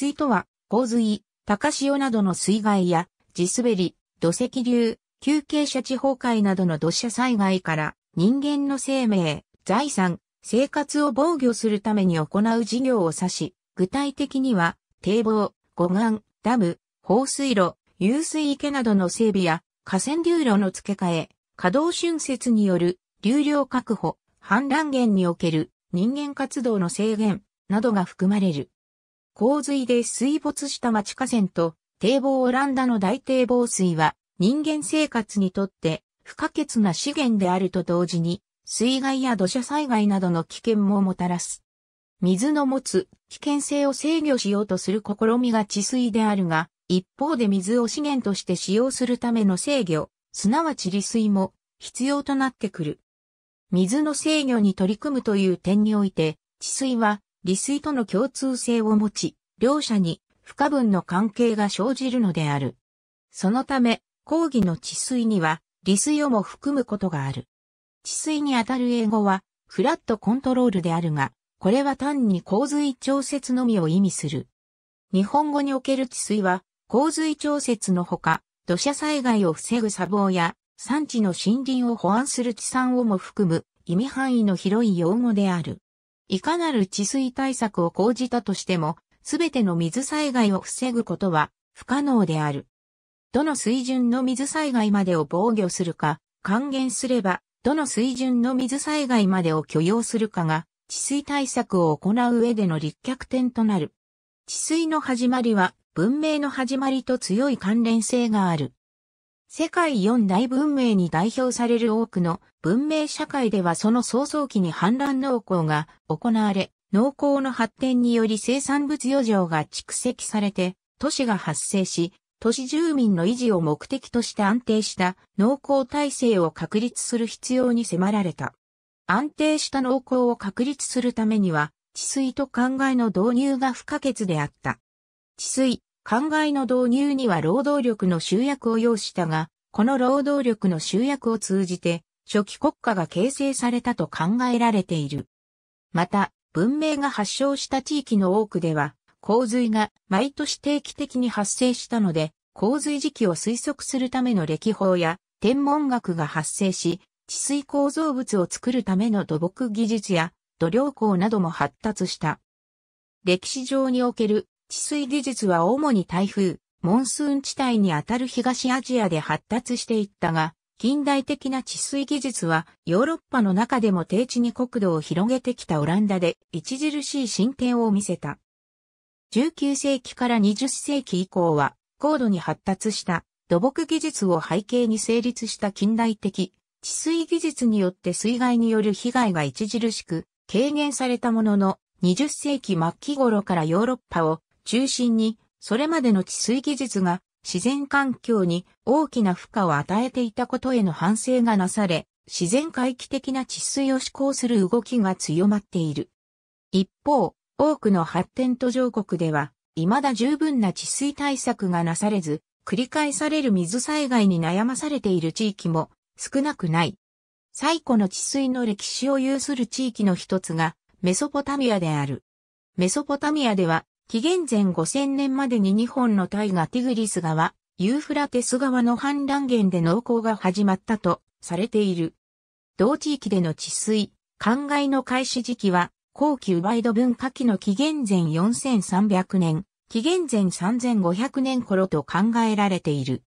水とは、洪水、高潮などの水害や、地滑り、土石流、急傾斜地崩壊などの土砂災害から人間の生命、財産、生活を防御するために行う事業を指し、具体的には堤防、護岸、ダム、放水路、遊水池などの整備や河川流路の付け替え、稼働春節による流量確保、氾濫源における人間活動の制限などが含まれる。洪水で水没した町河川と堤防オランダの大堤防水は人間生活にとって不可欠な資源であると同時に水害や土砂災害などの危険ももたらす。水の持つ危険性を制御しようとする試みが治水であるが、一方で水を資源として使用するための制御、すなわち利水も必要となってくる。水の制御に取り組むという点において、治水は利水との共通性を持ち、両者に不可分の関係が生じるのである。そのため、講義の治水には、利水をも含むことがある。治水にあたる英語は、フラットコントロールであるが、これは単に洪水調節のみを意味する。日本語における治水は、洪水調節のほか、土砂災害を防ぐ砂防や、産地の森林を保安する地産をも含む、意味範囲の広い用語である。いかなる治水対策を講じたとしても、すべての水災害を防ぐことは不可能である。どの水準の水災害までを防御するか、還元すれば、どの水準の水災害までを許容するかが、治水対策を行う上での立脚点となる。治水の始まりは、文明の始まりと強い関連性がある。世界四大文明に代表される多くの文明社会ではその早々期に反乱農耕が行われ、農耕の発展により生産物余剰が蓄積されて、都市が発生し、都市住民の維持を目的として安定した農耕体制を確立する必要に迫られた。安定した農耕を確立するためには、治水と考えの導入が不可欠であった。治水、灌漑の導入には労働力の集約を要したが、この労働力の集約を通じて、初期国家が形成されたと考えられている。また、文明が発祥した地域の多くでは、洪水が毎年定期的に発生したので、洪水時期を推測するための歴法や天文学が発生し、治水構造物を作るための土木技術や土量工なども発達した。歴史上における治水技術は主に台風、モンスーン地帯にあたる東アジアで発達していったが、近代的な治水技術はヨーロッパの中でも低地に国土を広げてきたオランダで著しい進展を見せた。19世紀から20世紀以降は高度に発達した土木技術を背景に成立した近代的治水技術によって水害による被害が著しく軽減されたものの20世紀末期頃からヨーロッパを中心に、それまでの治水技術が自然環境に大きな負荷を与えていたことへの反省がなされ、自然回帰的な治水を施行する動きが強まっている。一方、多くの発展途上国では、未だ十分な治水対策がなされず、繰り返される水災害に悩まされている地域も少なくない。最古の治水の歴史を有する地域の一つがメソポタミアである。メソポタミアでは紀元前5000年までに日本の大河ティグリス川、ユーフラテス川の氾濫源で農耕が始まったとされている。同地域での治水、灌漑の開始時期は、後期ウバイド文化期の紀元前4300年、紀元前3500年頃と考えられている。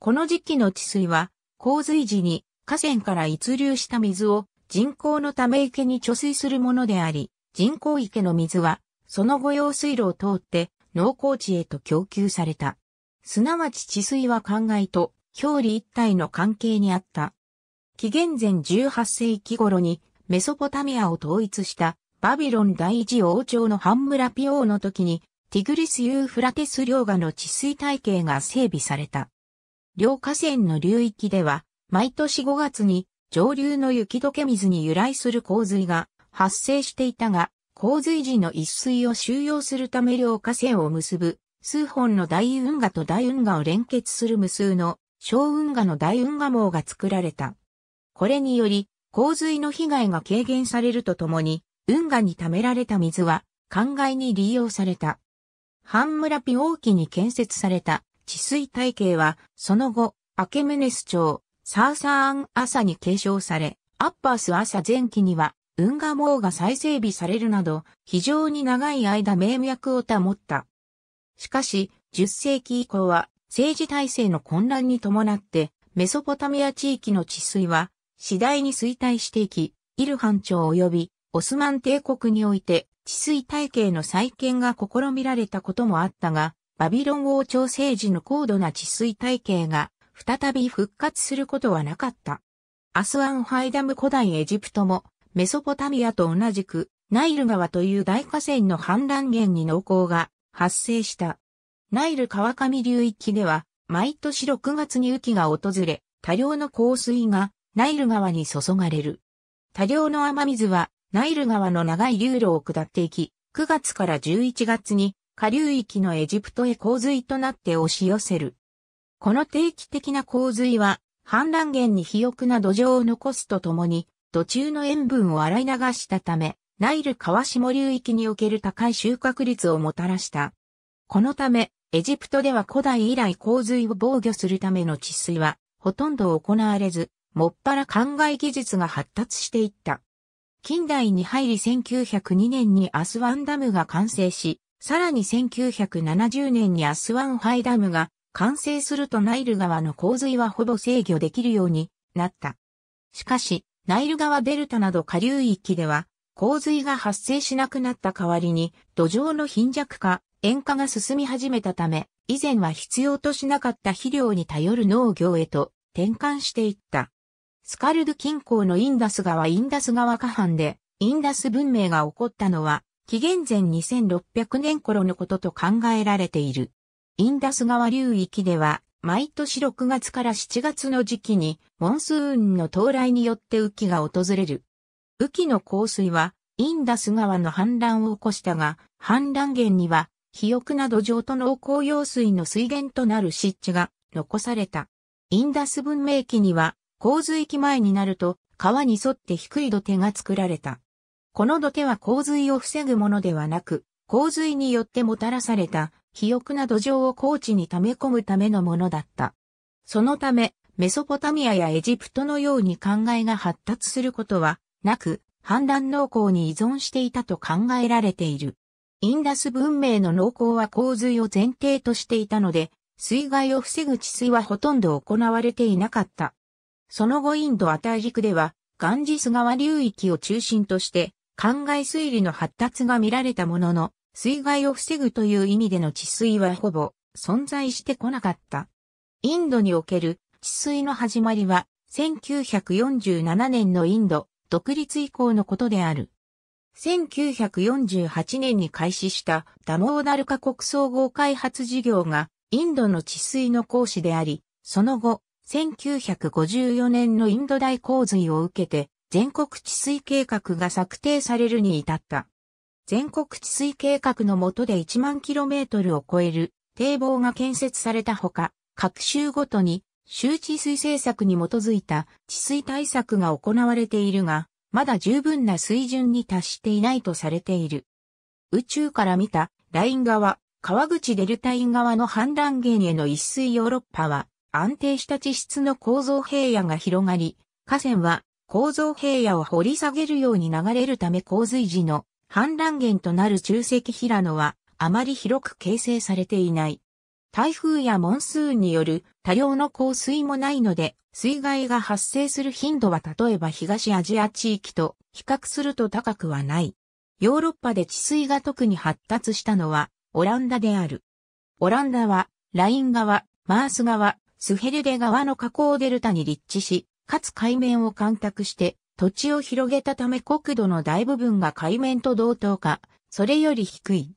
この時期の治水は、洪水時に河川から一流した水を人工のため池に貯水するものであり、人工池の水はその後用水路を通って農耕地へと供給された。すなわち治水は灌漑と表裏一体の関係にあった。紀元前18世紀頃にメソポタミアを統一したバビロン第一王朝のハンムラピ王の時にティグリス・ユーフラテス両河の治水体系が整備された。両河川の流域では毎年5月に上流の雪解け水に由来する洪水が発生していたが、洪水時の一水を収容するため両河川を結ぶ、数本の大運河と大運河を連結する無数の小運河の大運河網が作られた。これにより、洪水の被害が軽減されるとともに、運河に貯められた水は、灌漑に利用された。半村ピオーキに建設された治水体系は、その後、アケメネス朝、サーサーン朝に継承され、アッパース朝前期には、運河網が再整備されるなど、非常に長い間名脈を保った。しかし、10世紀以降は、政治体制の混乱に伴って、メソポタミア地域の治水は、次第に衰退していき、イルハン朝及び、オスマン帝国において、治水体系の再建が試みられたこともあったが、バビロン王朝政治の高度な治水体系が、再び復活することはなかった。アスワンハイダム古代エジプトも、メソポタミアと同じく、ナイル川という大河川の氾濫源に濃厚が発生した。ナイル川上流域では、毎年6月に雨季が訪れ、多量の降水がナイル川に注がれる。多量の雨水は、ナイル川の長い流路を下っていき、9月から11月に下流域のエジプトへ洪水となって押し寄せる。この定期的な洪水は、氾濫源に肥沃な土壌を残すとともに、途中の塩分を洗い流したため、ナイル川下流域における高い収穫率をもたらした。このため、エジプトでは古代以来洪水を防御するための治水は、ほとんど行われず、もっぱら灌漑技術が発達していった。近代に入り1902年にアスワンダムが完成し、さらに1970年にアスワンハイダムが完成するとナイル川の洪水はほぼ制御できるようになった。しかし、ナイル川デルタなど下流域では、洪水が発生しなくなった代わりに、土壌の貧弱化、塩化が進み始めたため、以前は必要としなかった肥料に頼る農業へと転換していった。スカルド近郊のインダス川インダス川下半で、インダス文明が起こったのは、紀元前2600年頃のことと考えられている。インダス川流域では、毎年6月から7月の時期に、モンスーンの到来によって雨季が訪れる。雨季の降水は、インダス川の氾濫を起こしたが、氾濫源には、肥沃な土壌と農耕用水の水源となる湿地が残された。インダス文明期には、洪水期前になると、川に沿って低い土手が作られた。この土手は洪水を防ぐものではなく、洪水によってもたらされた肥沃な土壌を高地に溜め込むためのものだった。そのため、メソポタミアやエジプトのように考えが発達することはなく、判断農耕に依存していたと考えられている。インダス文明の農耕は洪水を前提としていたので、水害を防ぐ治水はほとんど行われていなかった。その後インドア大陸では、ガンジス川流域を中心として、灌漑水利の発達が見られたものの、水害を防ぐという意味での治水はほぼ存在してこなかった。インドにおける治水の始まりは1947年のインド独立以降のことである。1948年に開始したダモーダルカ国総合開発事業がインドの治水の講師であり、その後、1954年のインド大洪水を受けて全国治水計画が策定されるに至った。全国治水計画の下で1万 km を超える堤防が建設されたほか、各州ごとに州治水政策に基づいた治水対策が行われているが、まだ十分な水準に達していないとされている。宇宙から見たライン側、川口デルタイン側の氾濫源への一水ヨーロッパは安定した地質の構造平野が広がり、河川は構造平野を掘り下げるように流れるため洪水時の氾濫源となる中石平野はあまり広く形成されていない。台風やモンスーンによる多量の降水もないので、水害が発生する頻度は例えば東アジア地域と比較すると高くはない。ヨーロッパで治水が特に発達したのはオランダである。オランダはライン川、マース川、スヘルデ川の河口デルタに立地し、かつ海面を干拓して土地を広げたため国土の大部分が海面と同等か、それより低い。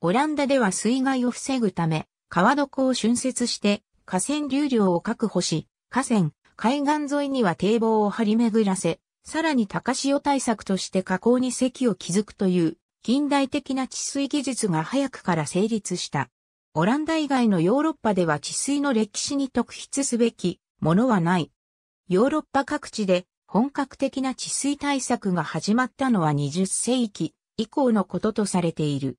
オランダでは水害を防ぐため、川床を浚渫して、河川流量を確保し、河川、海岸沿いには堤防を張り巡らせ、さらに高潮対策として河口に堰を築くという、近代的な治水技術が早くから成立した。オランダ以外のヨーロッパでは治水の歴史に特筆すべきものはない。ヨーロッパ各地で本格的な治水対策が始まったのは20世紀以降のこととされている。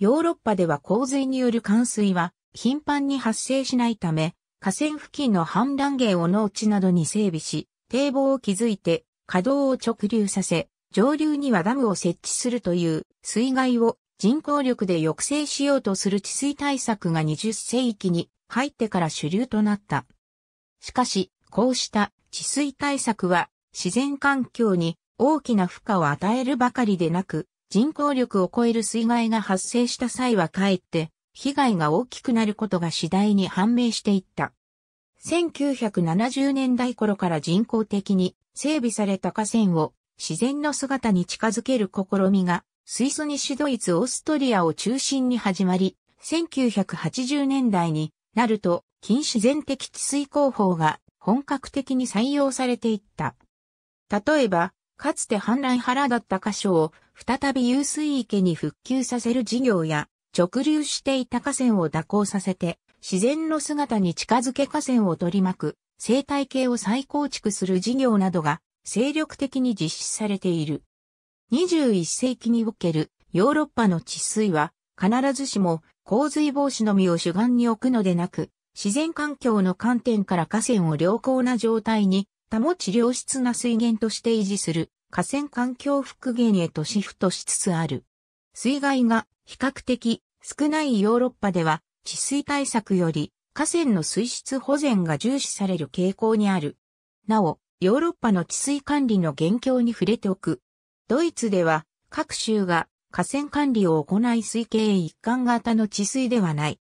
ヨーロッパでは洪水による冠水は頻繁に発生しないため、河川付近の氾濫源を農地などに整備し、堤防を築いて稼働を直流させ、上流にはダムを設置するという水害を人工力で抑制しようとする治水対策が20世紀に入ってから主流となった。しかし、こうした治水対策は自然環境に大きな負荷を与えるばかりでなく、人工力を超える水害が発生した際はかえって被害が大きくなることが次第に判明していった。1970年代頃から人工的に整備された河川を自然の姿に近づける試みがスイス西ドイツオーストリアを中心に始まり、1980年代になると近自然的治水工法が本格的に採用されていった。例えば、かつて氾濫腹だった箇所を再び遊水池に復旧させる事業や、直流していた河川を蛇行させて、自然の姿に近づけ河川を取り巻く、生態系を再構築する事業などが、精力的に実施されている。21世紀におけるヨーロッパの治水は、必ずしも洪水防止のみを主眼に置くのでなく、自然環境の観点から河川を良好な状態に保ち良質な水源として維持する河川環境復元へとシフトしつつある。水害が比較的少ないヨーロッパでは治水対策より河川の水質保全が重視される傾向にある。なお、ヨーロッパの治水管理の現況に触れておく。ドイツでは各州が河川管理を行い水系一貫型の治水ではない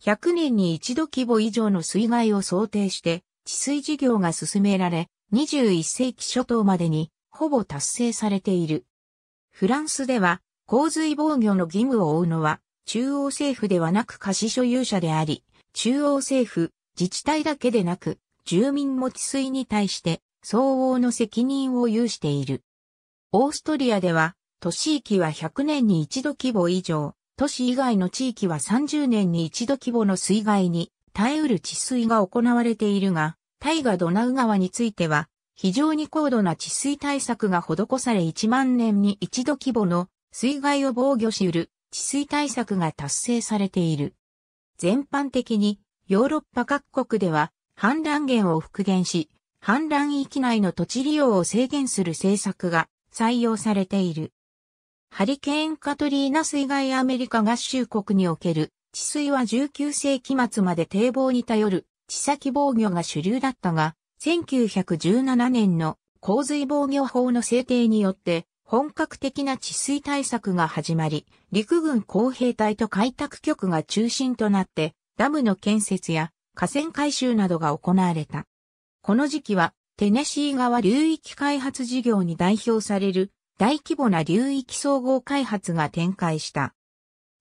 100年に一度規模以上の水害を想定して治水事業が進められ、21世紀初頭までにほぼ達成されている。フランスでは洪水防御の義務を負うのは中央政府ではなく貸し所有者であり、中央政府、自治体だけでなく、住民も治水に対して相応の責任を有している。オーストリアでは、都市域は100年に一度規模以上、都市以外の地域は30年に一度規模の水害に耐えうる治水が行われているが、大河ドナウ川については、非常に高度な治水対策が施され1万年に一度規模の水害を防御しうる治水対策が達成されている。全般的にヨーロッパ各国では氾濫源を復元し、氾濫域内の土地利用を制限する政策が採用されている。ハリケーンカトリーナ水害アメリカ合衆国における治水は19世紀末まで堤防に頼る地先防御が主流だったが、1917年の洪水防御法の制定によって本格的な治水対策が始まり、陸軍工兵隊と開拓局が中心となってダムの建設や河川改修などが行われた。この時期はテネシー川流域開発事業に代表される大規模な流域総合開発が展開した。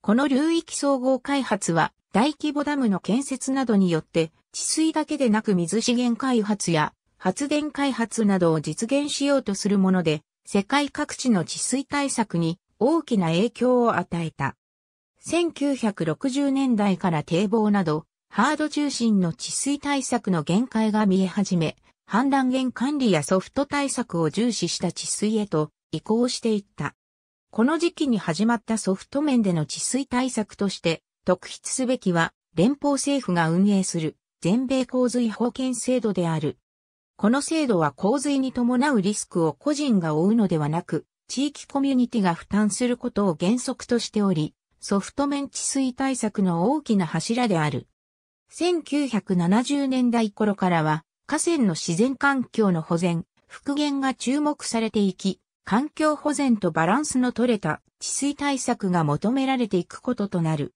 この流域総合開発は大規模ダムの建設などによって治水だけでなく水資源開発や発電開発などを実現しようとするもので世界各地の治水対策に大きな影響を与えた。1960年代から堤防などハード中心の治水対策の限界が見え始め、氾濫源管理やソフト対策を重視した治水へと移行していった。この時期に始まったソフト面での治水対策として特筆すべきは連邦政府が運営する全米洪水保険制度である。この制度は洪水に伴うリスクを個人が負うのではなく、地域コミュニティが負担することを原則としており、ソフト面治水対策の大きな柱である。1970年代頃からは、河川の自然環境の保全、復元が注目されていき、環境保全とバランスの取れた治水対策が求められていくこととなる。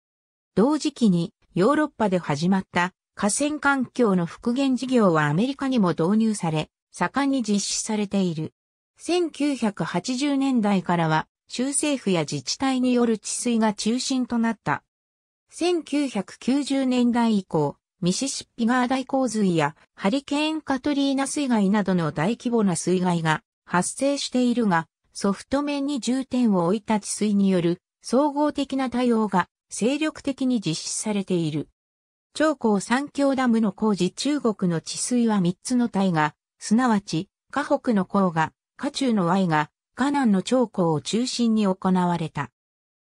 同時期にヨーロッパで始まった河川環境の復元事業はアメリカにも導入され、盛んに実施されている。1980年代からは州政府や自治体による治水が中心となった。1990年代以降、ミシシッピ川大洪水やハリケーンカトリーナ水害などの大規模な水害が発生しているが、ソフト面に重点を置いた治水による総合的な対応が精力的に実施されている。長江三峡ダムの工事中国の治水は三つの体が、すなわち、河北の江が、河中の Y が、河南の長江を中心に行われた。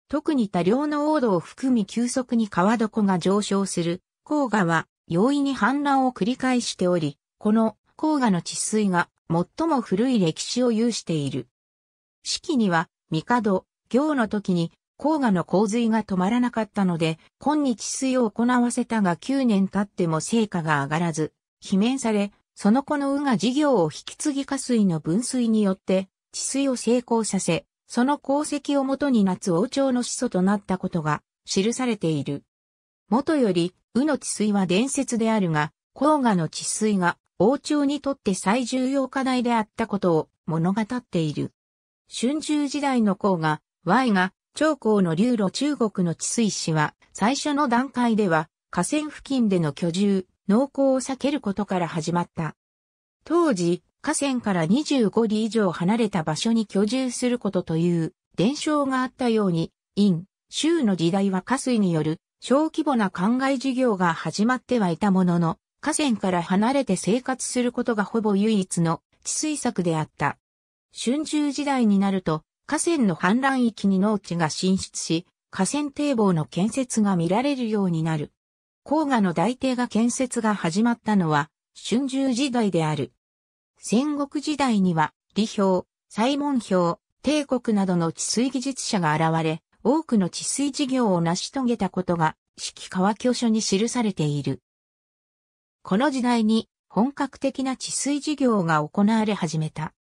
特に多量の王道を含み急速に川床が上昇する、黄河は容易に氾濫を繰り返しており、この黄河の治水が最も古い歴史を有している。四季には、帝、行の時に、黄河の洪水が止まらなかったので、今日水を行わせたが9年経っても成果が上がらず、罷免され、その子の宇が事業を引き継ぎ下水の分水によって、治水を成功させ、その功績をもとに夏王朝の始祖となったことが記されている。元より、宇の治水は伝説であるが、黄河の治水が王朝にとって最重要課題であったことを物語っている。春秋時代の項が、Y が、長江の流路中国の治水氏は、最初の段階では、河川付近での居住、農耕を避けることから始まった。当時、河川から25里以上離れた場所に居住することという伝承があったように、陰、州の時代は河水による小規模な灌漑事業が始まってはいたものの、河川から離れて生活することがほぼ唯一の治水策であった。春秋時代になると、河川の氾濫域に農地が進出し、河川堤防の建設が見られるようになる。黄河の大堤が建設が始まったのは、春秋時代である。戦国時代には、李氷、西門氷、帝国などの治水技術者が現れ、多くの治水事業を成し遂げたことが、四季川教書に記されている。この時代に本格的な治水事業が行われ始めた。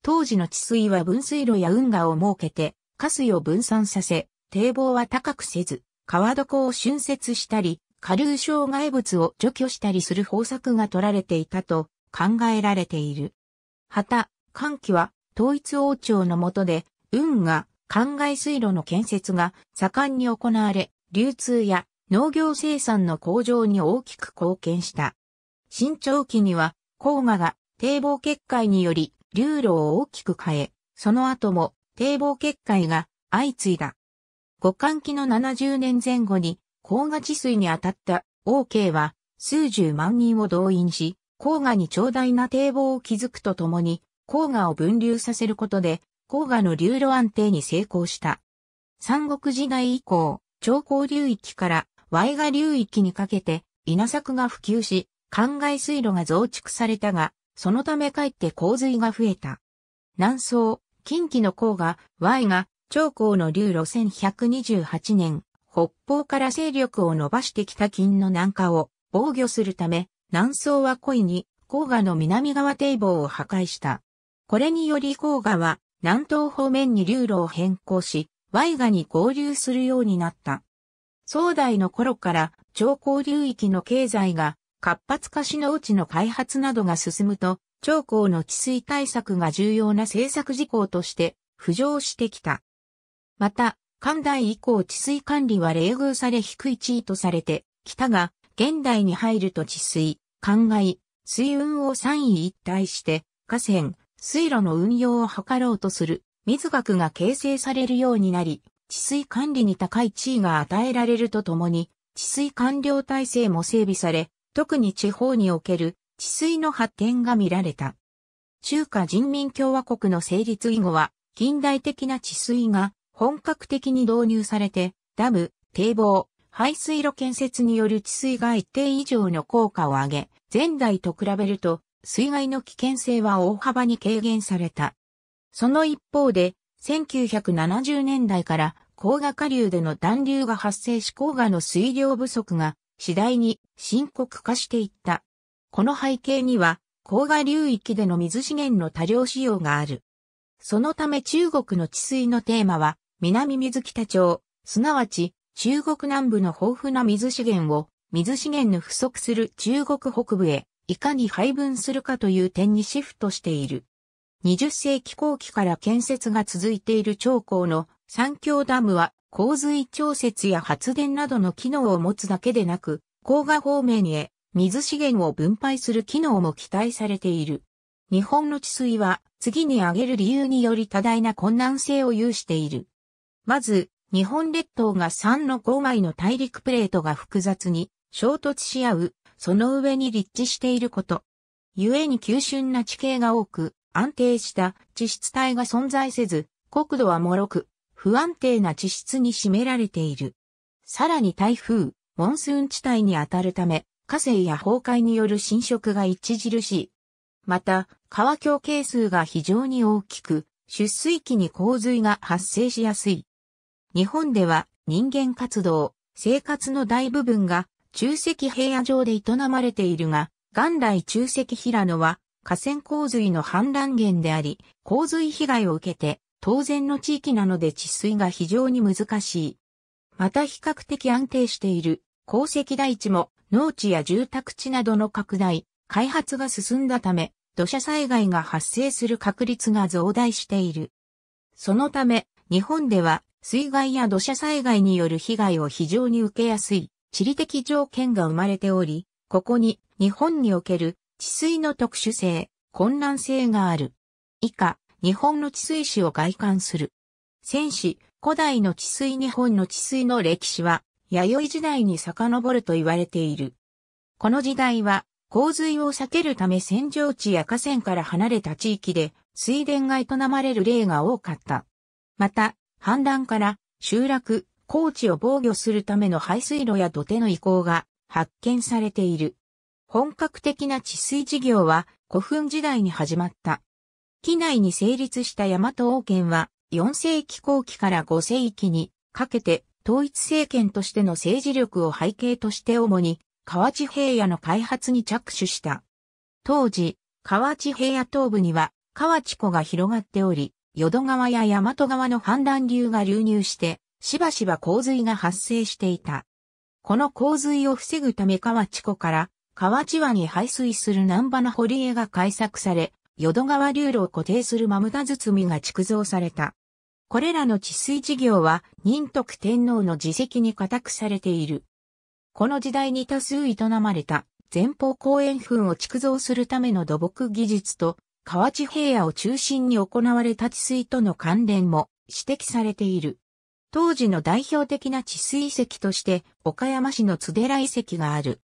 当時の治水は分水路や運河を設けて、河水を分散させ、堤防は高くせず、川床を浚渫したり、下流障害物を除去したりする方策が取られていたと考えられている。旗、寒気は統一王朝の下で、運河、灌漑水路の建設が盛んに行われ、流通や農業生産の向上に大きく貢献した。新長期には、黄河が堤防決壊により流路を大きく変え、その後も堤防決壊が相次いだ。五寒期の70年前後に、黄河治水に当たった王慶は数十万人を動員し、黄河に長大な堤防を築くとともに、黄河を分流させることで、黄河の流路安定に成功した。三国時代以降、長江流域から、y 河流域にかけて、稲作が普及し、灌漑水路が増築されたが、そのためかえって洪水が増えた。南宋、近畿の黄河、Y が、長江の流路1128年、北方から勢力を伸ばしてきた金の南下を防御するため、南宋は故意に黄河の南側堤防を破壊した。これにより黄河は南東方面に流路を変更し、Y がに合流するようになった。宋代の頃から長江流域の経済が活発化しのうちの開発などが進むと、長江の治水対策が重要な政策事項として浮上してきた。また、関大以降治水管理は冷遇され低い地位とされて、きたが、現代に入ると治水、灌漑、水運を三位一体して、河川、水路の運用を図ろうとする、水学が形成されるようになり、治水管理に高い地位が与えられるとともに、治水完了体制も整備され、特に地方における治水の発展が見られた。中華人民共和国の成立以後は、近代的な治水が本格的に導入されて、ダム、堤防、排水路建設による治水が一定以上の効果を上げ、前代と比べると、水害の危険性は大幅に軽減された。その一方で、1970年代から、高河下流での暖流が発生し、黄河の水量不足が次第に深刻化していった。この背景には、黄河流域での水資源の多量使用がある。そのため中国の治水のテーマは、南水北町、すなわち中国南部の豊富な水資源を、水資源の不足する中国北部へ、いかに配分するかという点にシフトしている。20世紀後期から建設が続いている長江の三峡ダムは洪水調節や発電などの機能を持つだけでなく、黄河方面へ水資源を分配する機能も期待されている。日本の治水は次に挙げる理由により多大な困難性を有している。まず、日本列島が3の5枚の大陸プレートが複雑に衝突し合う、その上に立地していること。故に急峻な地形が多く、安定した地質帯が存在せず、国土は脆く、不安定な地質に占められている。さらに台風、モンスーン地帯に当たるため、火星や崩壊による侵食が著しい。また、川橋係数が非常に大きく、出水期に洪水が発生しやすい。日本では人間活動、生活の大部分が中石平野上で営まれているが、元来中石平野は河川洪水の氾濫源であり、洪水被害を受けて当然の地域なので治水が非常に難しい。また比較的安定している鉱石台地も農地や住宅地などの拡大、開発が進んだため、土砂災害が発生する確率が増大している。そのため、日本では水害や土砂災害による被害を非常に受けやすい地理的条件が生まれており、ここに日本における治水の特殊性、困難性がある。以下、日本の治水史を外観する。戦史、古代の治水日本の治水の歴史は、弥生時代に遡ると言われている。この時代は、洪水を避けるため戦場地や河川から離れた地域で水田が営まれる例が多かった。また、氾濫から集落、高地を防御するための排水路や土手の移行が発見されている。本格的な治水事業は古墳時代に始まった。畿内に成立した大和王権は、4世紀後期から5世紀にかけて統一政権としての政治力を背景として主に河内平野の開発に着手した。当時、河内平野東部には河内湖が広がっており、淀川や大和川の氾濫流が流入して、しばしば洪水が発生していた。この洪水を防ぐため河内湖から河内湾に排水する南波の堀江が開削され、淀川流路を固定するマムダ包みが築造された。これらの治水事業は仁徳天皇の自責に固くされている。この時代に多数営まれた前方後円墳を築造するための土木技術と河内平野を中心に行われた治水との関連も指摘されている。当時の代表的な治水遺跡として岡山市の津寺遺跡がある。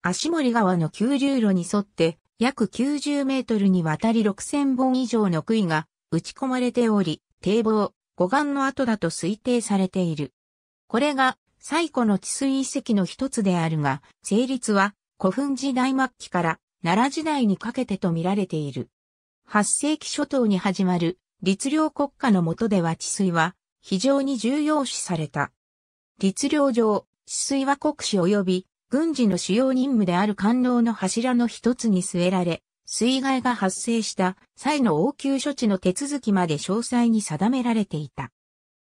足森川の急流路に沿って約90メートルにわたり6000本以上の杭が打ち込まれており、堤防、護岸の跡だと推定されている。これが最古の治水遺跡の一つであるが、成立は古墳時代末期から奈良時代にかけてと見られている。8世紀初頭に始まる律令国家の下では治水は非常に重要視された。律令上、治水は国史及び軍事の主要任務である官能の柱の一つに据えられ、水害が発生した際の応急処置の手続きまで詳細に定められていた。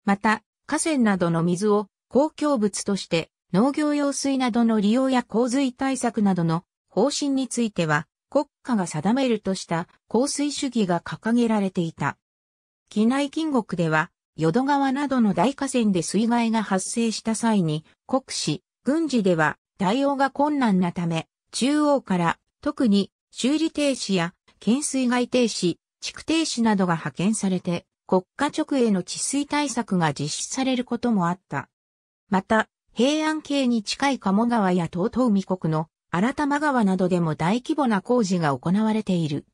また、河川などの水を公共物として農業用水などの利用や洪水対策などの方針については国家が定めるとした降水主義が掲げられていた。機内金国では、淀川などの大河川で水害が発生した際に、国史、軍事では対応が困難なため、中央から特に修理停止や懸垂外停止、区停止などが派遣されて、国家直営の治水対策が実施されることもあった。また、平安系に近い鴨川や東東海国の新玉川などでも大規模な工事が行われている。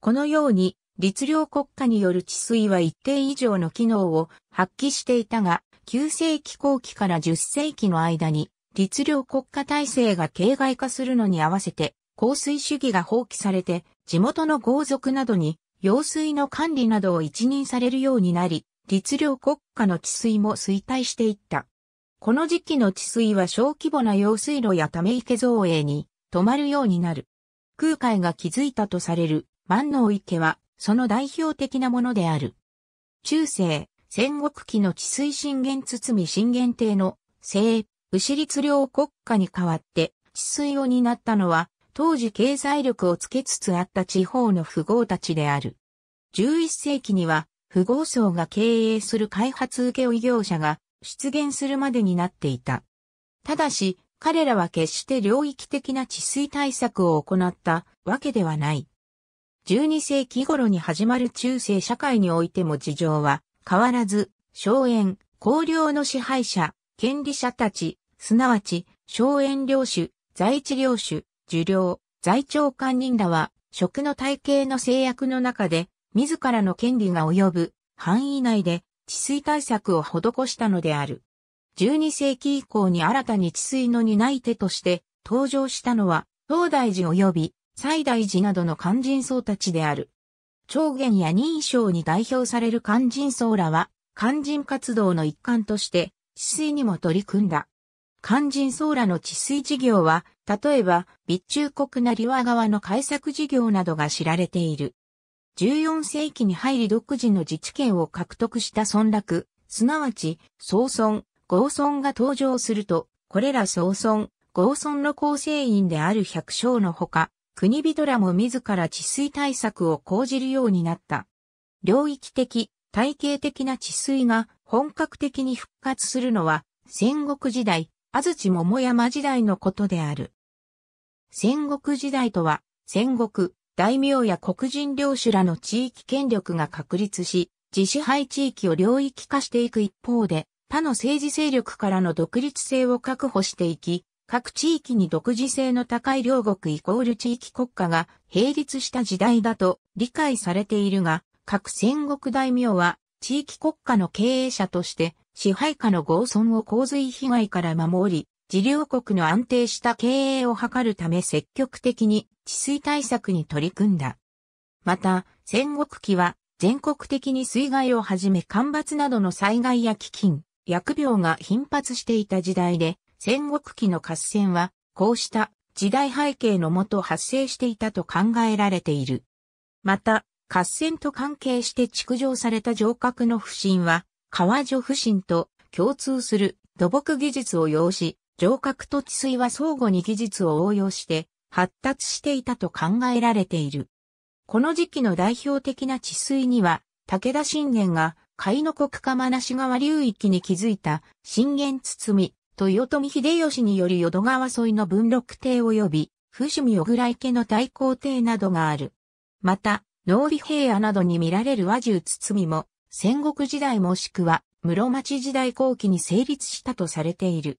このように、律令国家による治水は一定以上の機能を発揮していたが、9世紀後期から10世紀の間に律令国家体制が形骸化するのに合わせて、香水主義が放棄されて、地元の豪族などに、用水の管理などを一任されるようになり、律令国家の治水も衰退していった。この時期の治水は小規模な用水路やため池造営に止まるようになる。空海が築いたとされる万能池はその代表的なものである。中世、戦国期の治水震源包み震源堤の西牛立領国家に代わって治水を担ったのは、当時経済力をつけつつあった地方の富豪たちである。11世紀には、富豪層が経営する開発請負業者が出現するまでになっていた。ただし、彼らは決して領域的な治水対策を行ったわけではない。12世紀頃に始まる中世社会においても事情は変わらず、荘園、公領の支配者、権利者たち、すなわち、荘園領主、在地領主、受領、在庁官人らは、職の体系の制約の中で、自らの権利が及ぶ範囲内で治水対策を施したのである。12世紀以降に新たに治水の担い手として登場したのは、東大寺及び西大寺などの肝心僧たちである。長元や認証に代表される肝心僧らは、肝心活動の一環として、治水にも取り組んだ。肝心ソーラの治水事業は、例えば、備中国なわ川の開削事業などが知られている。14世紀に入り独自の自治権を獲得した村落、すなわち、総村、合村が登場すると、これら総村、合村の構成員である百姓のほか、国人らも自ら治水対策を講じるようになった。領域的、体系的な治水が本格的に復活するのは、戦国時代、安土桃山時代のことである。戦国時代とは、戦国、大名や黒人領主らの地域権力が確立し、自支配地域を領域化していく一方で、他の政治勢力からの独立性を確保していき、各地域に独自性の高い両国イコール地域国家が並立した時代だと理解されているが、各戦国大名は地域国家の経営者として支配下の豪村を洪水被害から守り、自流国の安定した経営を図るため積極的に治水対策に取り組んだ。また、戦国期は全国的に水害をはじめ干ばつなどの災害や飢饉、疫病が頻発していた時代で、戦国期の合戦は、こうした時代背景のもと発生していたと考えられている。また、合戦と関係して築城された城郭の不振は、川女不信と共通する土木技術を要し、城郭と治水は相互に技術を応用して発達していたと考えられている。この時期の代表的な治水には、武田信玄が海の国釜無し川流域に築いた信玄堤、豊臣秀吉による淀川沿いの文禄亭及び、伏見小倉池の大皇帝などがある。また、農美平野などに見られる和獣堤も、戦国時代もしくは室町時代後期に成立したとされている。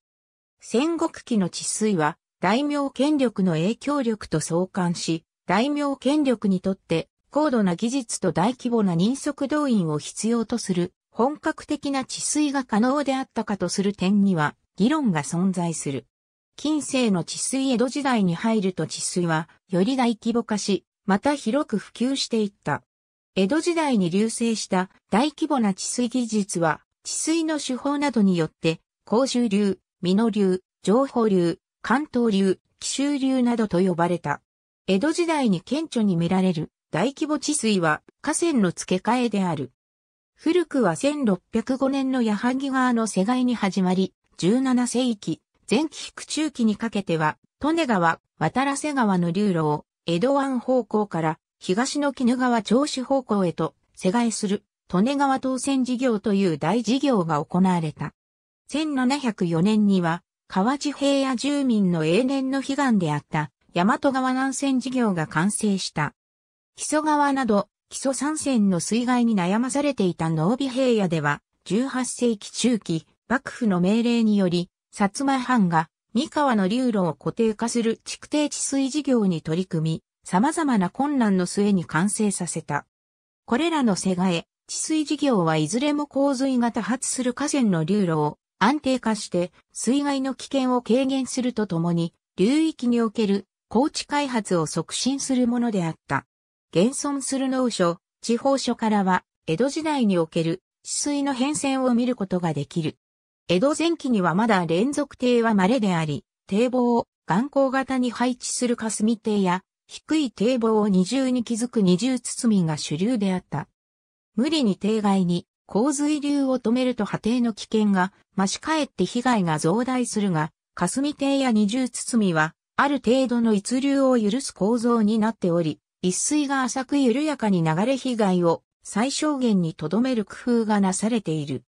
戦国期の治水は大名権力の影響力と相関し、大名権力にとって高度な技術と大規模な人足動員を必要とする本格的な治水が可能であったかとする点には議論が存在する。近世の治水江戸時代に入ると治水はより大規模化し、また広く普及していった。江戸時代に流星した大規模な治水技術は、治水の手法などによって、甲州流、美濃流、上法流、関東流、紀州流などと呼ばれた。江戸時代に顕著に見られる大規模治水は河川の付け替えである。古くは1605年の矢作川の世界に始まり、17世紀、前期区中期にかけては、利根川、渡良瀬川の流路を江戸湾方向から東の鬼怒川調子方向へと、世替えする、利根川当選事業という大事業が行われた。1704年には、河内平野住民の永年の悲願であった、大和川南線事業が完成した。木曽川など、木曽三線の水害に悩まされていた濃尾平野では、18世紀中期、幕府の命令により、薩摩藩が、三河の流路を固定化する築堤治水事業に取り組み、様々な困難の末に完成させた。これらのせ替え、治水事業はいずれも洪水が多発する河川の流路を安定化して水害の危険を軽減するとともに、流域における高地開発を促進するものであった。現存する農書、地方書からは、江戸時代における治水の変遷を見ることができる。江戸前期にはまだ連続堤は稀であり、堤防を眼光型に配置する霞堤や低い堤防を二重に築く二重包みが主流であった。無理に堤外に洪水流を止めると波堤の危険が増し返って被害が増大するが、霞堤や二重包みはある程度の一流を許す構造になっており、一水が浅く緩やかに流れ被害を最小限に留める工夫がなされている。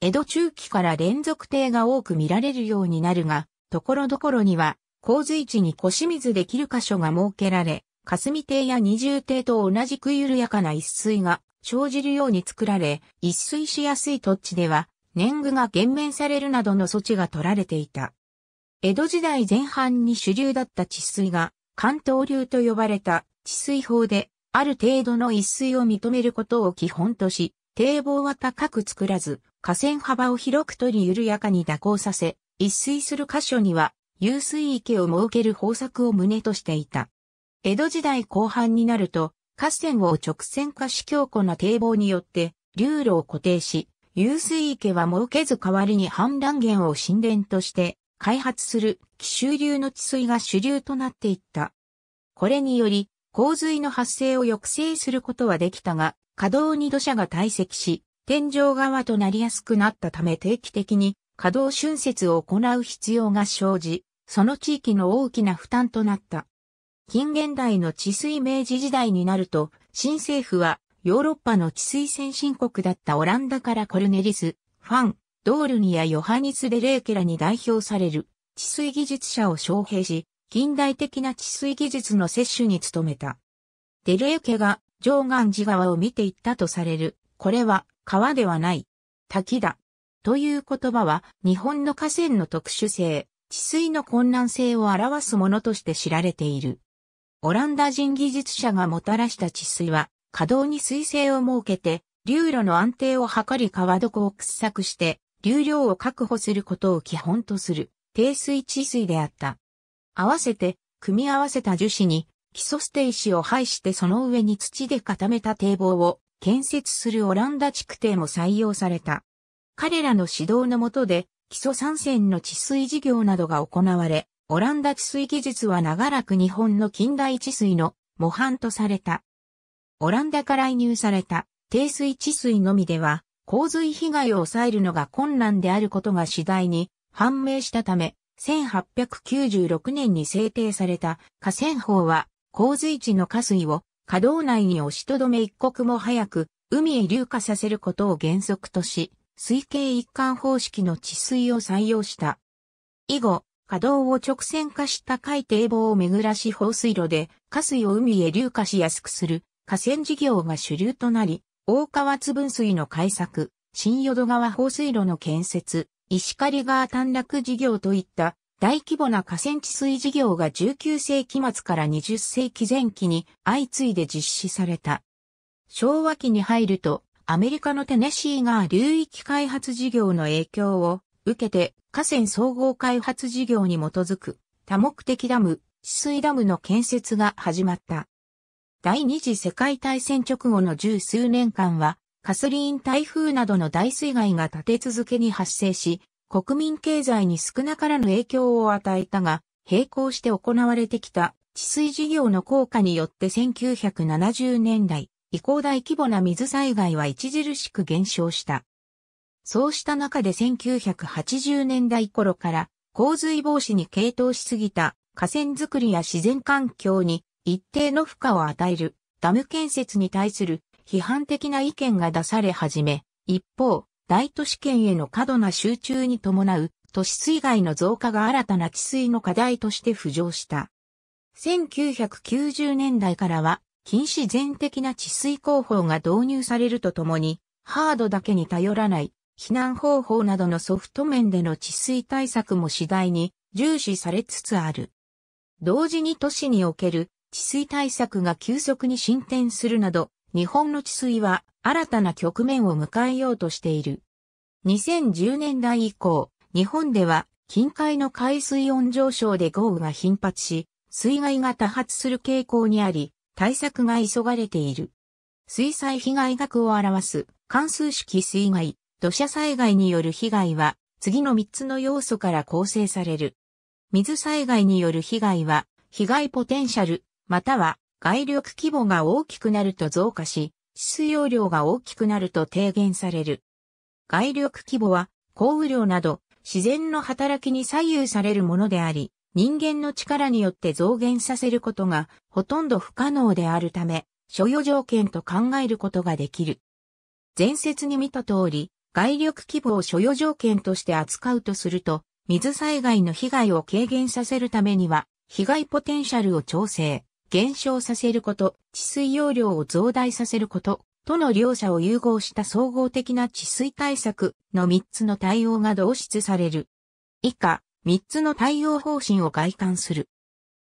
江戸中期から連続堤が多く見られるようになるが、ところどころには洪水地に腰水できる箇所が設けられ、霞堤や二重堤と同じく緩やかな一水が生じるように作られ、一水しやすい土地では、年貢が減免されるなどの措置が取られていた。江戸時代前半に主流だった治水が、関東流と呼ばれた治水法で、ある程度の一水を認めることを基本とし、堤防は高く作らず、河川幅を広く取り緩やかに蛇行させ、一水する箇所には遊水池を設ける方策を旨としていた。江戸時代後半になると、河川を直線化し強固な堤防によって、流路を固定し、遊水池は設けず代わりに氾濫源を神殿として、開発する奇襲流の治水が主流となっていった。これにより、洪水の発生を抑制することはできたが、稼働に土砂が堆積し、天井側となりやすくなったため定期的に稼働春節を行う必要が生じ、その地域の大きな負担となった。近現代の治水明治時代になると、新政府はヨーロッパの治水先進国だったオランダからコルネリス、ファン、ドールニやヨハニス・デ・レーケラに代表される治水技術者を招聘し、近代的な治水技術の摂取に努めた。デレーケが上岸寺川を見ていったとされる、これは川ではない、滝だ。という言葉は日本の河川の特殊性、治水の困難性を表すものとして知られている。オランダ人技術者がもたらした治水は、稼働に水性を設けて、流路の安定を図り川床を掘削して、流量を確保することを基本とする、低水治水であった。合わせて、組み合わせた樹脂に、基礎ステイシを配してその上に土で固めた堤防を建設するオランダ築堤も採用された。彼らの指導のもとで、基礎山線の治水事業などが行われ、オランダ治水技術は長らく日本の近代治水の模範とされた。オランダから移入された低水治水のみでは、洪水被害を抑えるのが困難であることが次第に判明したため、1896年に制定された河川法は、洪水地の河水を稼働内に押しとどめ一刻も早く海へ流下させることを原則とし、水系一貫方式の治水を採用した。以後、稼働を直線化した海底棒を巡らし放水路で、河水を海へ流下しやすくする河川事業が主流となり、大川津分水の開削、新淀川放水路の建設、石狩川短絡事業といった大規模な河川治水事業が19世紀末から20世紀前期に相次いで実施された。昭和期に入るとアメリカのテネシーが流域開発事業の影響を受けて河川総合開発事業に基づく多目的ダム、治水ダムの建設が始まった。第二次世界大戦直後の十数年間はカスリーン台風などの大水害が立て続けに発生し、国民経済に少なからぬ影響を与えたが、並行して行われてきた治水事業の効果によって1970年代、以降大規模な水災害は著しく減少した。そうした中で1980年代頃から洪水防止に傾倒しすぎた河川づくりや自然環境に一定の負荷を与えるダム建設に対する批判的な意見が出され始め、一方、大都市圏への過度な集中に伴う都市水害の増加が新たな治水の課題として浮上した。1990年代からは近視全的な治水工法が導入されるとともに、ハードだけに頼らない、避難方法などのソフト面での治水対策も次第に重視されつつある。同時に都市における治水対策が急速に進展するなど、日本の治水は新たな局面を迎えようとしている。2010年代以降、日本では近海の海水温上昇で豪雨が頻発し、水害が多発する傾向にあり、対策が急がれている。水災被害額を表す関数式水害、土砂災害による被害は次の3つの要素から構成される。水災害による被害は被害ポテンシャル、または外力規模が大きくなると増加し、水容量が大きくなると低減される。外力規模は降雨量など自然の働きに左右されるものであり、人間の力によって増減させることがほとんど不可能であるため、所要条件と考えることができる。前説に見た通り、外力規模を所要条件として扱うとすると、水災害の被害を軽減させるためには、被害ポテンシャルを調整、減少させること、治水容量を増大させること、との両者を融合した総合的な治水対策の3つの対応が導出される。以下、3つの対応方針を概観する。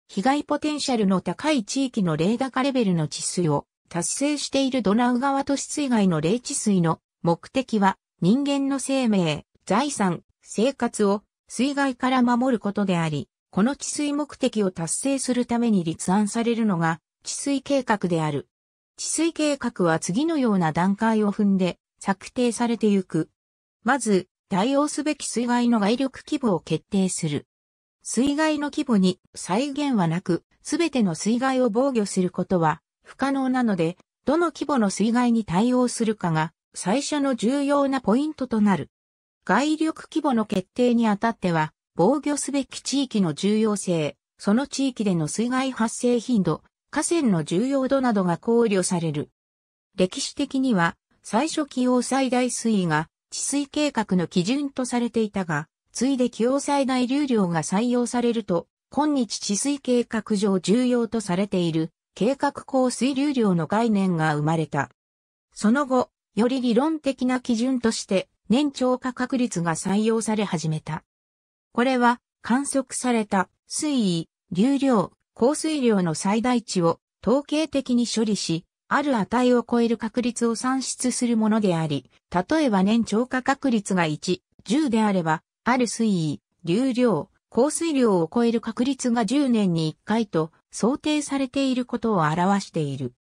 被害ポテンシャルの高い地域の冷高レベルの治水を達成しているドナウ川都市水害の冷治水の目的は人間の生命、財産、生活を水害から守ることであり、この治水目的を達成するために立案されるのが治水計画である。治水計画は次のような段階を踏んで策定されてゆく。まず、対応すべき水害の外力規模を決定する。水害の規模に再現はなく、すべての水害を防御することは不可能なので、どの規模の水害に対応するかが最初の重要なポイントとなる。外力規模の決定にあたっては、防御すべき地域の重要性、その地域での水害発生頻度、河川の重要度などが考慮される。歴史的には、最初期用最大水位が治水計画の基準とされていたが、ついで供最大流量が採用されると、今日治水計画上重要とされている計画降水流量の概念が生まれた。その後、より理論的な基準として年長価格率が採用され始めた。これは観測された水位、流量、降水量の最大値を統計的に処理し、ある値を超える確率を算出するものであり、例えば年超過確率が1、10であれば、ある水位、流量、降水量を超える確率が10年に1回と想定されていることを表している。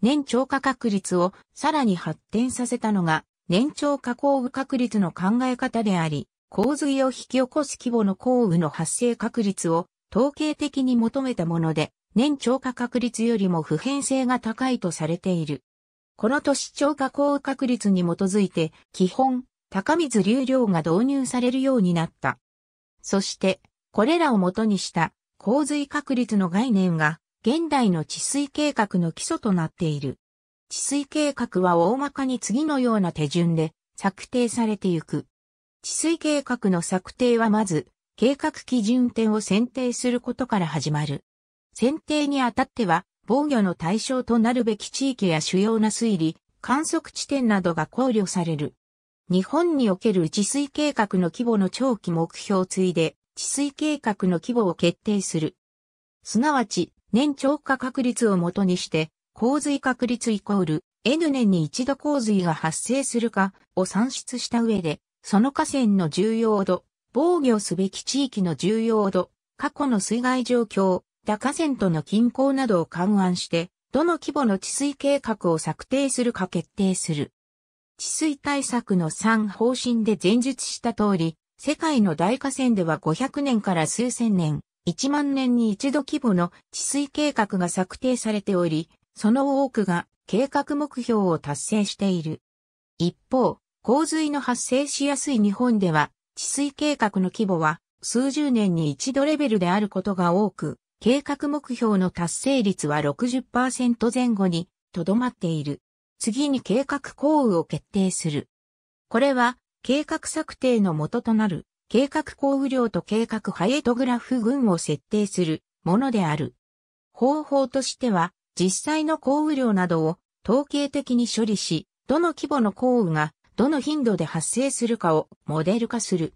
年超過確率をさらに発展させたのが年超過降雨確率の考え方であり、洪水を引き起こす規模の降雨の発生確率を統計的に求めたもので、年超過確率よりも普遍性が高いとされている。この都市超過高確率に基づいて、基本、高水流量が導入されるようになった。そして、これらをもとにした洪水確率の概念が、現代の治水計画の基礎となっている。治水計画は大まかに次のような手順で策定されていく。治水計画の策定はまず、計画基準点を選定することから始まる。選定にあたっては、防御の対象となるべき地域や主要な水利、観測地点などが考慮される。日本における治水計画の規模の長期目標をいで、治水計画の規模を決定する。すなわち、年長化確率をもとにして、洪水確率イコール、N 年に一度洪水が発生するかを算出した上で、その河川の重要度、防御すべき地域の重要度、過去の水害状況、った河川との均衡などを勘案して、どの規模の治水計画を策定するか決定する。治水対策の3方針で前述した通り、世界の大河川では500年から数千年、1万年に一度規模の治水計画が策定されており、その多くが計画目標を達成している。一方、洪水の発生しやすい日本では、治水計画の規模は数十年に一度レベルであることが多く、計画目標の達成率は60%前後にとどまっている。次に計画降雨を決定する。これは計画策定の元となる計画降雨量と計画ハイエトグラフ群を設定するものである。方法としては実際の降雨量などを統計的に処理し、どの規模の降雨がどの頻度で発生するかをモデル化する。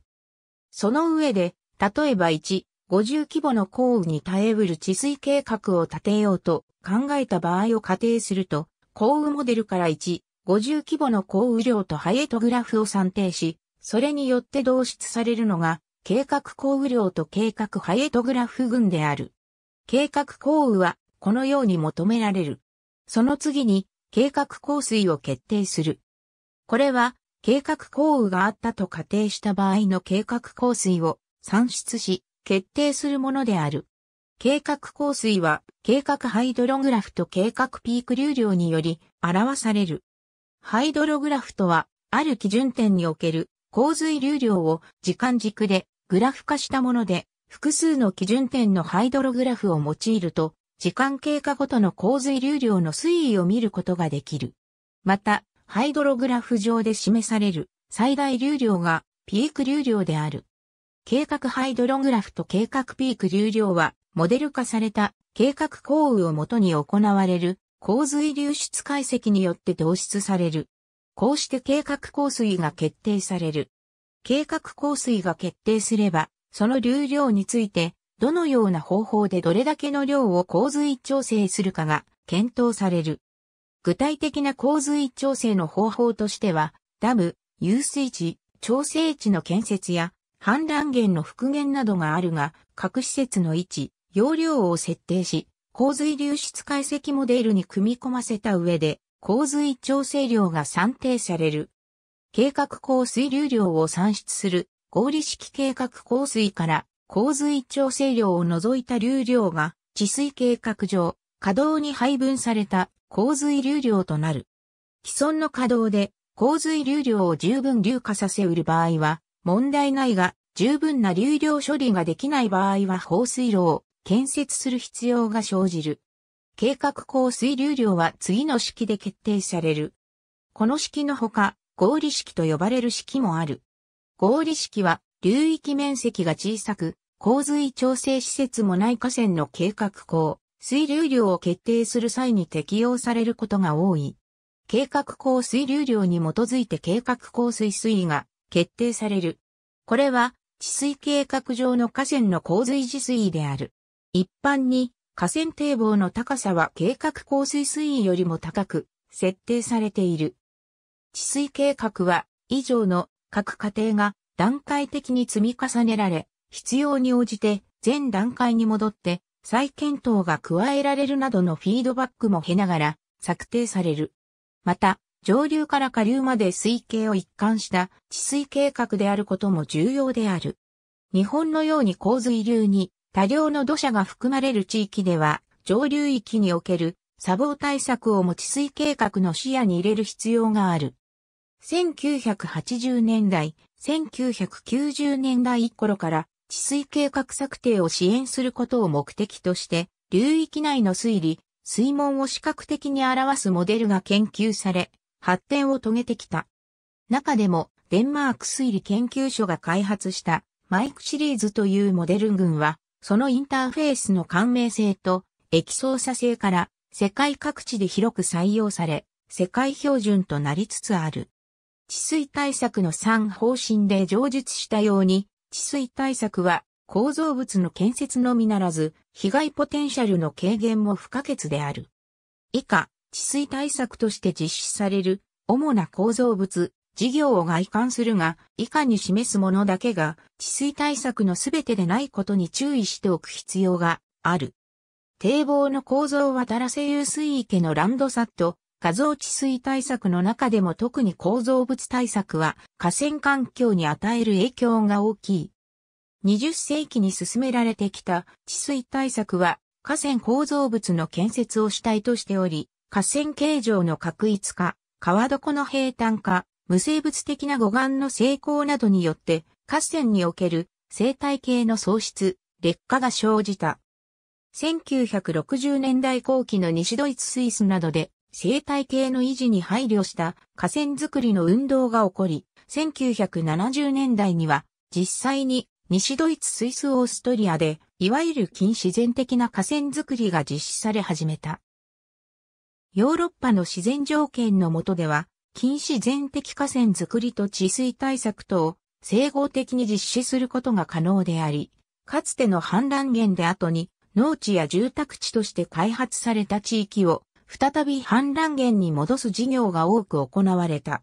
その上で、例えば1、50規模の降雨に耐えうる治水計画を立てようと考えた場合を仮定すると、降雨モデルから1、50規模の降雨量とハイエトグラフを算定し、それによって導出されるのが、計画降雨量と計画ハイエトグラフ群である。計画降雨は、このように求められる。その次に、計画降水を決定する。これは、計画降雨があったと仮定した場合の計画降水を算出し、決定するものである。計画降水は計画ハイドログラフと計画ピーク流量により表される。ハイドログラフとは、ある基準点における洪水流量を時間軸でグラフ化したもので、複数の基準点のハイドログラフを用いると、時間経過ごとの洪水流量の推移を見ることができる。また、ハイドログラフ上で示される最大流量がピーク流量である。計画ハイドログラフと計画ピーク流量は、モデル化された計画降雨をもとに行われる洪水流出解析によって導出される。こうして計画降水が決定される。計画降水が決定すれば、その流量について、どのような方法でどれだけの量を洪水調整するかが検討される。具体的な洪水調整の方法としては、ダム、遊水地、調整地の建設や判断源の復元などがあるが、各施設の位置、容量を設定し、洪水流出解析モデルに組み込ませた上で、洪水調整量が算定される。計画降水流量を算出する合理式計画降水から洪水調整量を除いた流量が治水計画上稼働に配分された洪水流量となる。既存の稼働で洪水流量を十分流化させうる場合は問題ないが、十分な流量処理ができない場合は放水路を建設する必要が生じる。計画降水流量は次の式で決定される。この式のほか、合理式と呼ばれる式もある。合理式は、流域面積が小さく、洪水調整施設もない河川の計画降、水流量を決定する際に適用されることが多い。計画降水流量に基づいて計画降水水位が決定される。これは、治水計画上の河川の洪水治水位である。一般に、河川堤防の高さは計画降水水位よりも高く、設定されている。治水計画は、以上の各過程が段階的に積み重ねられ、必要に応じて全段階に戻って再検討が加えられるなどのフィードバックも経ながら策定される。また、上流から下流まで水系を一貫した治水計画であることも重要である。日本のように洪水流に多量の土砂が含まれる地域では、上流域における砂防対策をも治水計画の視野に入れる必要がある。1980年代、1990年代頃から治水計画策定を支援することを目的として、流域内の水利、水門を視覚的に表すモデルが研究され、発展を遂げてきた。中でも、デンマーク推理研究所が開発したマイクシリーズというモデル群は、そのインターフェースの感明性と液操作性から世界各地で広く採用され、世界標準となりつつある。治水対策の3方針で上述したように、治水対策は構造物の建設のみならず、被害ポテンシャルの軽減も不可欠である。以下、治水対策として実施される主な構造物、事業を外観するが、以下に示すものだけが治水対策のすべてでないことに注意しておく必要がある。堤防の構造は多らせ遊水池のランドサット、画像治水対策の中でも特に構造物対策は河川環境に与える影響が大きい。20世紀に進められてきた治水対策は河川構造物の建設を主体としており、河川形状の確一化、川床の平坦化、無生物的な護岸の成功などによって、河川における生態系の喪失、劣化が生じた。1960年代後期の西ドイツスイスなどで生態系の維持に配慮した河川づくりの運動が起こり、1970年代には実際に西ドイツスイスオーストリアでいわゆる近自然的な河川づくりが実施され始めた。ヨーロッパの自然条件の下では、近自然的河川づくりと治水対策等を整合的に実施することが可能であり、かつての氾濫源で後に農地や住宅地として開発された地域を再び氾濫源に戻す事業が多く行われた。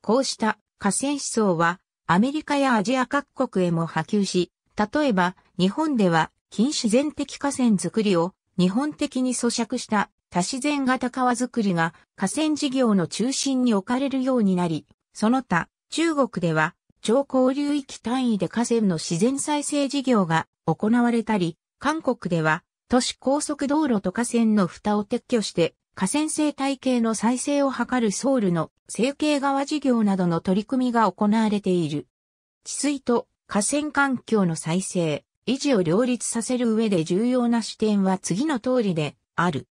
こうした河川思想はアメリカやアジア各国へも波及し、例えば日本では近自然的河川づくりを日本的に咀嚼した多自然型川づくりが河川事業の中心に置かれるようになり、その他、中国では、超交流域単位で河川の自然再生事業が行われたり、韓国では、都市高速道路と河川の蓋を撤去して、河川生態系の再生を図るソウルの整形川事業などの取り組みが行われている。治水と河川環境の再生、維持を両立させる上で重要な視点は次の通りである。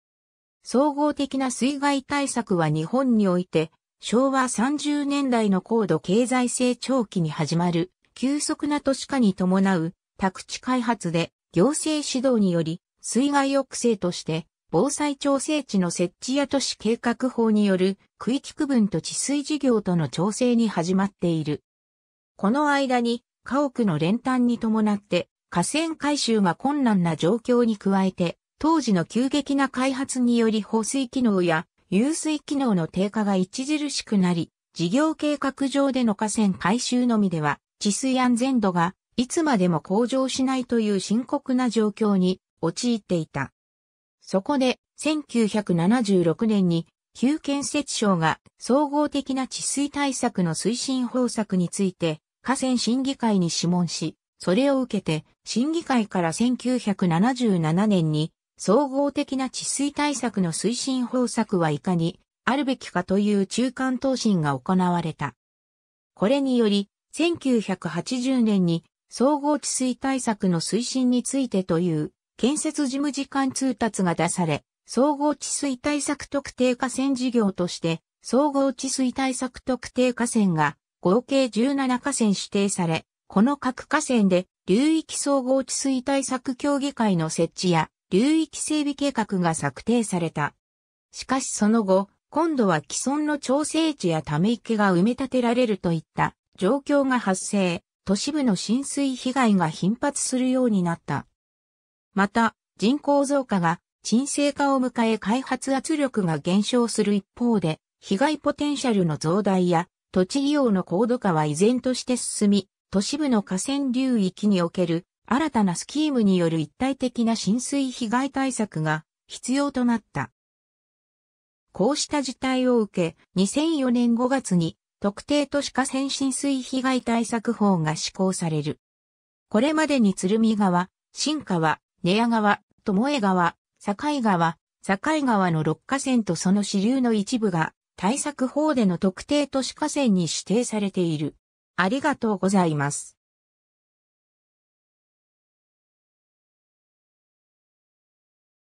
総合的な水害対策は日本において、昭和30年代の高度経済成長期に始まる、急速な都市化に伴う、宅地開発で、行政指導により、水害抑制として、防災調整地の設置や都市計画法による区域区分と治水事業との調整に始まっている。この間に家屋の練炭に伴って河川改修が困難な状況に加えて当時の急激な開発により放水機能や遊水機能の低下が著しくなり、事業計画上での河川改修のみでは、治水安全度がいつまでも向上しないという深刻な状況に陥っていた。そこで、1976年に、旧建設省が総合的な治水対策の推進方策について、河川審議会に諮問し、それを受けて、審議会から1977年に総合的な治水対策の推進方策はいかにあるべきかという中間答申が行われた。これにより、1980年に総合治水対策の推進についてという建設事務次官通達が出され、総合治水対策特定河川事業として総合治水対策特定河川が合計17河川指定され、この各河川で流域総合治水対策協議会の設置や流域整備計画が策定された。しかしその後、今度は既存の調整地やため池が埋め立てられるといった状況が発生、都市部の浸水被害が頻発するようになった。また、人口増加が沈静化を迎え開発圧力が減少する一方で、被害ポテンシャルの増大や土地利用の高度化は依然として進み、都市部の河川流域における新たなスキームによる一体的な浸水被害対策が必要となった。こうした事態を受け、2004年5月に特定都市河川浸水被害対策法が施行される。これまでに鶴見川、新川、寝屋川、巴川、境川、境川の6河川とその支流の一部が対策法での特定都市河川に指定されている。ありがとうございます。